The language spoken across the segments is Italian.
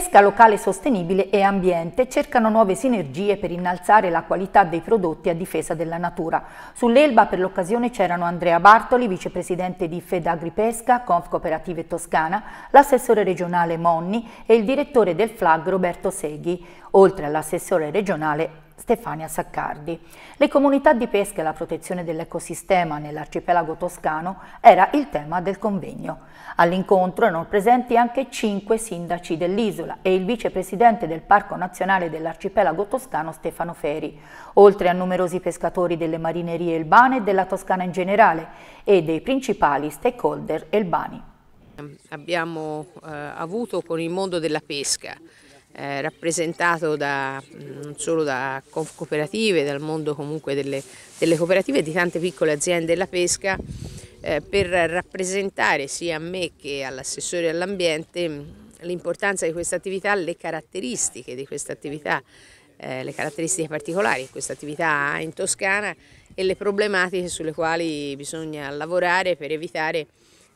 Pesca locale sostenibile e ambiente cercano nuove sinergie per innalzare la qualità dei prodotti a difesa della natura. Sull'Elba per l'occasione c'erano Andrea Bartoli, vicepresidente di Fedagri Pesca, Conf Cooperative Toscana, l'assessore regionale Monni e il direttore del FLAG Roberto Seghi, oltre all'assessore regionale Stefania Saccardi. Le comunità di pesca e la protezione dell'ecosistema nell'arcipelago toscano era il tema del convegno. All'incontro erano presenti anche cinque sindaci dell'isola e il vicepresidente del Parco Nazionale dell'arcipelago toscano Stefano Feri, oltre a numerosi pescatori delle marinerie elbane e della Toscana in generale e dei principali stakeholder elbani. Abbiamo eh, avuto con il mondo della pesca eh, rappresentato da, mm, non solo da cooperative, dal mondo comunque delle, delle cooperative e di tante piccole aziende della pesca eh, per rappresentare sia a me che all'assessore all'ambiente mm, l'importanza di questa attività, le caratteristiche di questa attività, eh, le caratteristiche particolari che questa attività ha in Toscana e le problematiche sulle quali bisogna lavorare per evitare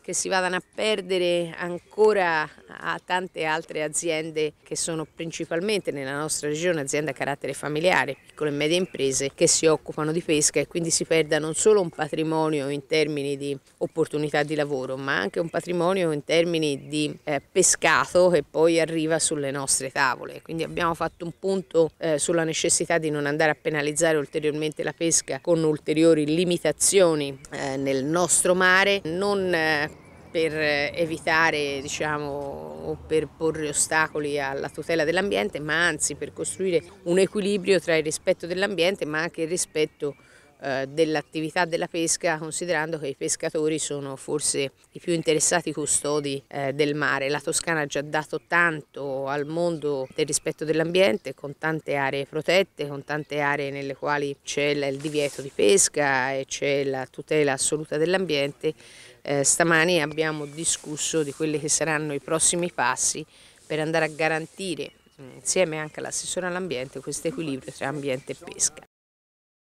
che si vadano a perdere ancora a tante altre aziende che sono principalmente nella nostra regione aziende a carattere familiare, piccole e medie imprese che si occupano di pesca e quindi si perda non solo un patrimonio in termini di opportunità di lavoro, ma anche un patrimonio in termini di eh, pescato che poi arriva sulle nostre tavole. Quindi abbiamo fatto un punto eh, sulla necessità di non andare a penalizzare ulteriormente la pesca con ulteriori limitazioni eh, nel nostro mare, non eh, per evitare diciamo, o per porre ostacoli alla tutela dell'ambiente, ma anzi per costruire un equilibrio tra il rispetto dell'ambiente ma anche il rispetto eh, dell'attività della pesca considerando che i pescatori sono forse i più interessati custodi eh, del mare. La Toscana ha già dato tanto al mondo del rispetto dell'ambiente con tante aree protette, con tante aree nelle quali c'è il divieto di pesca e c'è la tutela assoluta dell'ambiente. Eh, stamani abbiamo discusso di quelli che saranno i prossimi passi per andare a garantire insieme anche all'assessore all'ambiente questo equilibrio tra ambiente e pesca.